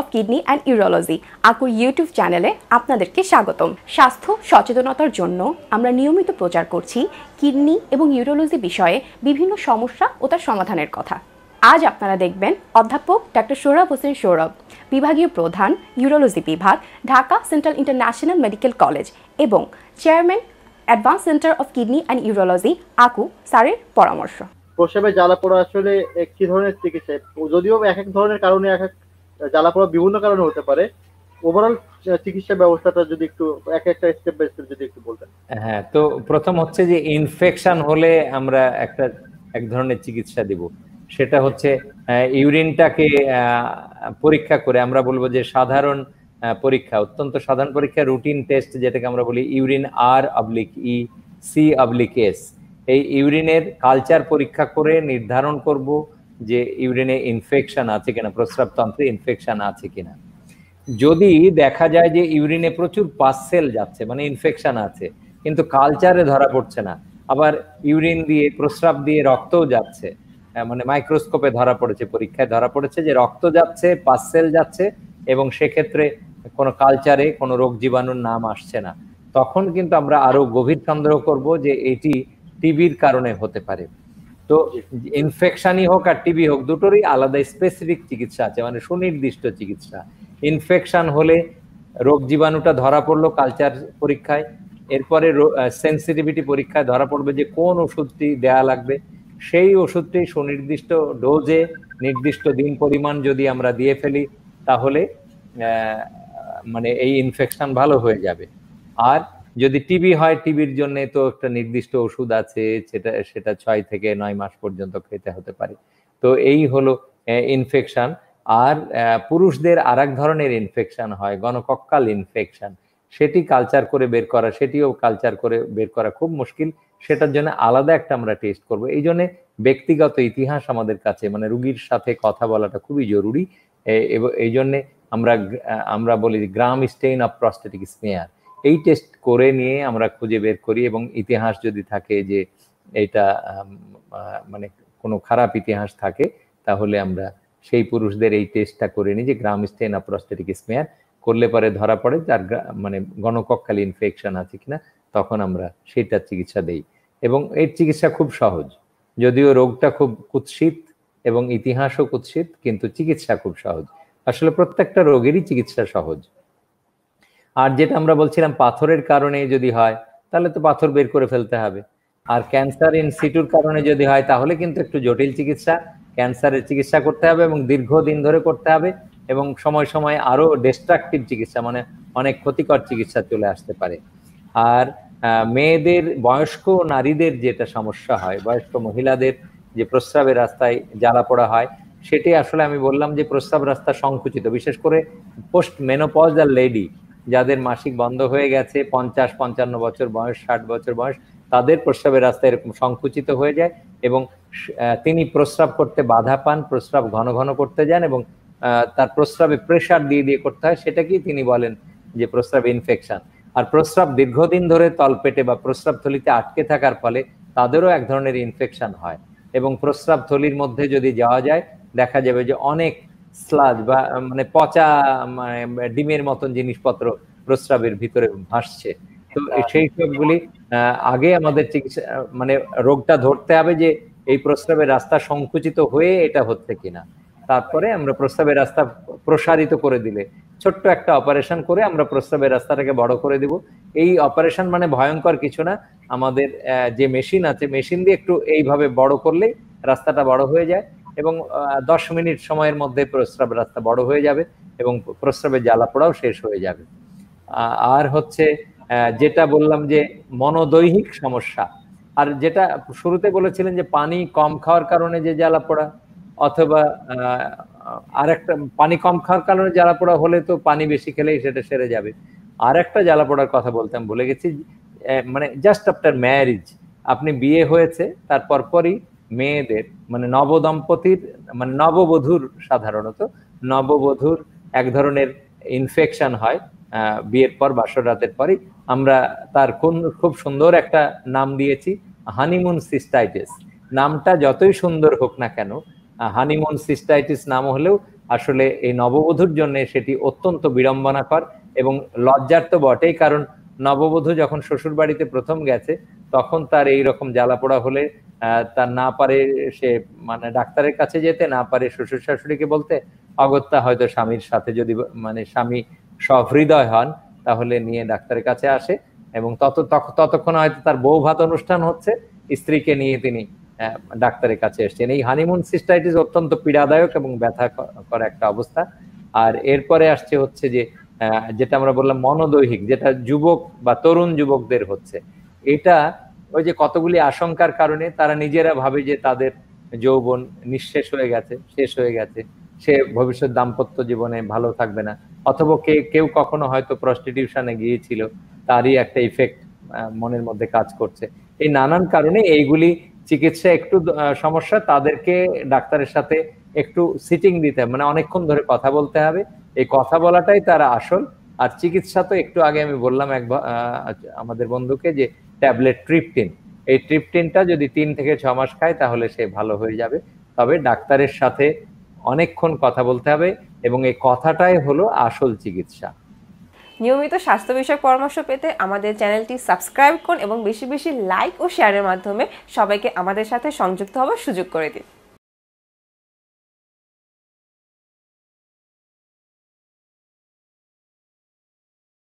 of kidney and urology আকুর YouTube চ্যানেলে আপনাদেরকে স্বাগতম স্বাস্থ্য সচেতনতার জন্য আমরা নিয়মিত প্রচার করছি কিডনি এবং ইউরোলজি বিষয়ে বিভিন্ন সমস্যা ও তার সমাধানের কথা আজ আপনারা দেখবেন অধ্যাপক ডক্টর সৌরভ হোসেন সৌরভ বিভাগীয় প্রধান ইউরোলজি বিভাগ Dhaka central international medical college এবং chairman advance centre of kidney and urology Aku স্যারের পরামর্শ প্রসবে জ্বালা পোড়া আসলে কি ধরনের চিকিৎসা যদিও এক এক ধরনের কারণে এক এক জ্বালা পোড়া বিভিন্ন কারণে হতে পারে ওভারঅল চিকিৎসা ব্যবস্থাটা যদি একটু এক একটা স্টেপ বাই স্টেপ যদি একটু বলতেন হ্যাঁ তো প্রথম হচ্ছে যে ইনফেকশন হলে আমরা একটা এক ধরনের চিকিৎসা দিব সেটা হচ্ছে ইউরিনটাকে পরীক্ষা করে আমরা বলবো যে সাধারণ পরীক্ষা অত্যন্ত সাধারণ পরীক্ষা রুটিন টেস্ট যেটাকে আমরা বলি urine R oblique E C oblique S এই ইউরিনের কালচার পরীক্ষা করে নির্ধারণ করব যে ইউরিনে ইনফেকশন আছে কিনা প্রস্রাবতন্ত্রে ইনফেকশন আছে কিনা যদি দেখা যায় যে ইউরিনে প্রচুর পার্সেল যাচ্ছে মানে ইনফেকশন আছে কিন্তু কালচারে ধরা পড়ছে না আবার ইউরিন দিয়ে প্রস্রাব দিয়ে রক্তও যাচ্ছে মানে মাইক্রোস্কোপে ধরা পড়েছে পরীক্ষায় ধরা পড়েছে যে রক্ত যাচ্ছে পার্সেল যাচ্ছে এবং সেক্ষেত্রে কোনো কালচারে কোনো রোগ জীবাণুর নাম আসছে না তখন কিন্তু আমরা আরো গভীর সন্দেহ করব যে এটি টিবির কারণে হতে পারে তো ইনফেকশনই হোক আর টিবি হোক দুটোরই আলাদা স্পেসিফিক চিকিৎসা আছে মানে সুনির্দিষ্ট চিকিৎসা ইনফেকশন হলে রোগ জীবাণুটা ধরা পড়লো কালচার পরীক্ষায় এরপরে সেন্সিটিভিটি পরীক্ষায় ধরা পড়বে যে কোন ওষুধটি দেয়া লাগবে সেই ওষুধটি সুনির্দিষ্ট ডোজে নির্দিষ্ট দিন পরিমাণ যদি আমরা দিয়ে ফেলি তাহলে মানে এই ইনফেকশন ভালো হয়ে যাবে আর যদি টিবি হয় টিবির জন্য তো একটা নির্দিষ্ট ওষুধ আছে সেটা সেটা ছয় থেকে নয় মাস পর্যন্ত খেতে হতে পারে তো এই হলো ইনফেকশন আর পুরুষদের আর এক ধরনের ইনফেকশন হয় গণকক্কাল ইনফেকশন সেটি কালচার করে বের করা সেটিও কালচার করে বের করা খুব মুশকিল সেটার জন্য আলাদা একটা আমরা টেস্ট করব এই জন্য ব্যক্তিগত ইতিহাস আমাদের কাছে মানে রুগীর সাথে কথা বলাটা খুবই জরুরি এই জন্যে আমরা আমরা বলি gram stain of prostatic smear এই টেস্ট করে নিয়ে আমরা খুঁজে বের করি এবং ইতিহাস যদি থাকে যে এটা মানে কোনো খারাপ ইতিহাস থাকে তাহলে আমরা সেই পুরুষদের এই টেস্টটা করে নিই যে গ্রাম স্টেন প্রস্টেটিক স্মেয়ার করলে পরে ধরা পড়ে তার মানে গণকক্ষাল ইনফেকশন আছে কিনা তখন আমরা সেটার চিকিৎসা দেই এবং এর চিকিৎসা খুব সহজ যদিও রোগটা খুব কুৎসিত এবং ইতিহাসও কুৎসিত কিন্তু চিকিৎসা খুব সহজ আসলে প্রত্যেকটা রোগেরই চিকিৎসা সহজ আর যেটা আমরা বলছিলাম পাথরের কারণে যদি হয় তাহলে তো পাথর বের করে ফেলতে হবে আর ক্যান্সার ইনস্টিটিউট কারণে যদি হয় তাহলে কিন্তু একটু জটিল চিকিৎসা ক্যান্সারের চিকিৎসা করতে হবে এবং দীর্ঘদিন ধরে করতে হবে এবং সময় সময় আরও ডিস্ট্রাকটিভ চিকিৎসা মানে অনেক ক্ষতিকর চিকিৎসা চলে আসতে পারে আর মেয়েদের বয়স্ক নারীদের যেটা সমস্যা হয় বয়স্ক মহিলাদের যে প্রস্রাবের রাস্তায় জ্বালা পড়া হয় সেটি আসলে আমি বললাম যে প্রস্রাব রাস্তা সংকুচিত বিশেষ করে পোস্ট আর লেডি যাদের মাসিক বন্ধ হয়ে গেছে পঞ্চাশ পঞ্চান্ন বছর বয়স ষাট বছর বয়স তাদের প্রস্রাবের রাস্তা এরকম সংকুচিত হয়ে যায় এবং তিনি প্রস্রাব করতে বাধা পান প্রস্রাব ঘন ঘন করতে যান এবং তার প্রস্রাবে প্রেশার দিয়ে দিয়ে করতে হয় সেটাকেই তিনি বলেন যে প্রস্রাব ইনফেকশন আর প্রস্রাব দীর্ঘদিন ধরে তলপেটে বা প্রস্রাব থলিতে আটকে থাকার ফলে তাদেরও এক ধরনের ইনফেকশন হয় এবং প্রস্রাব থলির মধ্যে যদি যাওয়া যায় দেখা যাবে যে অনেক স্লাজ বা মানে পচা মানে ডিমের মতন জিনিসপত্র প্রস্রাবের ভিতরে ভাসছে তো সেই সবগুলি আগে আমাদের চিকিৎসা মানে রোগটা ধরতে হবে যে এই প্রস্রাবের রাস্তা সংকুচিত হয়ে এটা হচ্ছে কিনা তারপরে আমরা প্রস্রাবের রাস্তা প্রসারিত করে দিলে ছোট্ট একটা অপারেশন করে আমরা প্রস্রাবের রাস্তাটাকে বড় করে দিব এই অপারেশন মানে ভয়ঙ্কর কিছু না আমাদের যে মেশিন আছে মেশিন দিয়ে একটু এইভাবে বড় করলেই রাস্তাটা বড় হয়ে যায় এবং দশ মিনিট সময়ের মধ্যে প্রস্রাবের রাস্তা বড় হয়ে যাবে এবং প্রস্রাবের জ্বালা পোড়াও শেষ হয়ে যাবে আর হচ্ছে যেটা বললাম যে মনোদৈহিক সমস্যা আর যেটা শুরুতে বলেছিলেন যে পানি কম খাওয়ার কারণে যে জ্বালা পোড়া অথবা আর একটা পানি কম খাওয়ার কারণে জ্বালা পোড়া হলে তো পানি বেশি খেলেই সেটা সেরে যাবে আর একটা জ্বালা পোড়ার কথা বলতাম ভুলে গেছি মানে জাস্ট আফটার ম্যারিজ আপনি বিয়ে হয়েছে তারপর পরই মেয়েদের মানে নবদম্পতির মানে নববধূর সাধারণত নববধূর এক ধরনের ইনফেকশন হয় বিয়ের পর বাসর রাতের পরই আমরা তার কোন খুব সুন্দর একটা নাম দিয়েছি হানিমুন সিস্টাইটিস নামটা যতই সুন্দর হোক না কেন হানিমুন সিস্টাইটিস নাম হলেও আসলে এই নববধূর জন্য সেটি অত্যন্ত বিড়ম্বনাকর এবং লজ্জার তো বটেই কারণ নববধূ যখন শ্বশুর বাড়িতে প্রথম গেছে তখন তার এই রকম জ্বালা পোড়া হলে তার না পারে সে মানে ডাক্তারের কাছে যেতে না পারে শ্বশুর শাশুড়িকে বলতে অগত্যা হয়তো স্বামীর সাথে যদি মানে স্বামী সহৃদয় হন তাহলে নিয়ে ডাক্তারের কাছে আসে এবং তত ততক্ষণ হয়তো তার বউ ভাত অনুষ্ঠান হচ্ছে স্ত্রীকে নিয়ে তিনি ডাক্তারের কাছে এসছেন এই হানিমুন সিস্টাইটিস অত্যন্ত পীড়াদায়ক এবং ব্যথা করা একটা অবস্থা আর এরপরে আসছে হচ্ছে যে যেটা আমরা বললাম মনোদৈহিক যেটা যুবক বা তরুণ যুবকদের হচ্ছে এটা ওই যে কতগুলি আশঙ্কার কারণে তারা নিজেরা ভাবে যে তাদের যৌবন নিঃশেষ হয়ে গেছে শেষ হয়ে গেছে সে ভবিষ্যৎ দাম্পত্য জীবনে ভালো থাকবে না অথবা কে কেউ কখনো হয়তো প্রস্টিটিউশনে গিয়েছিল তারই একটা ইফেক্ট মনের মধ্যে কাজ করছে এই নানান কারণে এইগুলি চিকিৎসা একটু সমস্যা তাদেরকে ডাক্তারের সাথে একটু সিটিং দিতে হবে মানে অনেকক্ষণ ধরে কথা বলতে হবে এই কথা বলাটাই তারা আসল আর চিকিৎসা তো একটু আগে আমি বললাম এক আমাদের বন্ধুকে যে ট্যাবলেট ট্রিপটিন এই ট্রিপটিনটা যদি তিন থেকে ছ মাস খায় তাহলে সে ভালো হয়ে যাবে তবে ডাক্তারের সাথে অনেকক্ষণ কথা বলতে হবে এবং এই কথাটাই হলো আসল চিকিৎসা নিয়মিত স্বাস্থ্য বিষয়ক পরামর্শ পেতে আমাদের চ্যানেলটি সাবস্ক্রাইব করুন এবং বেশি বেশি লাইক ও শেয়ারের মাধ্যমে সবাইকে আমাদের সাথে সংযুক্ত হওয়ার সুযোগ করে দিন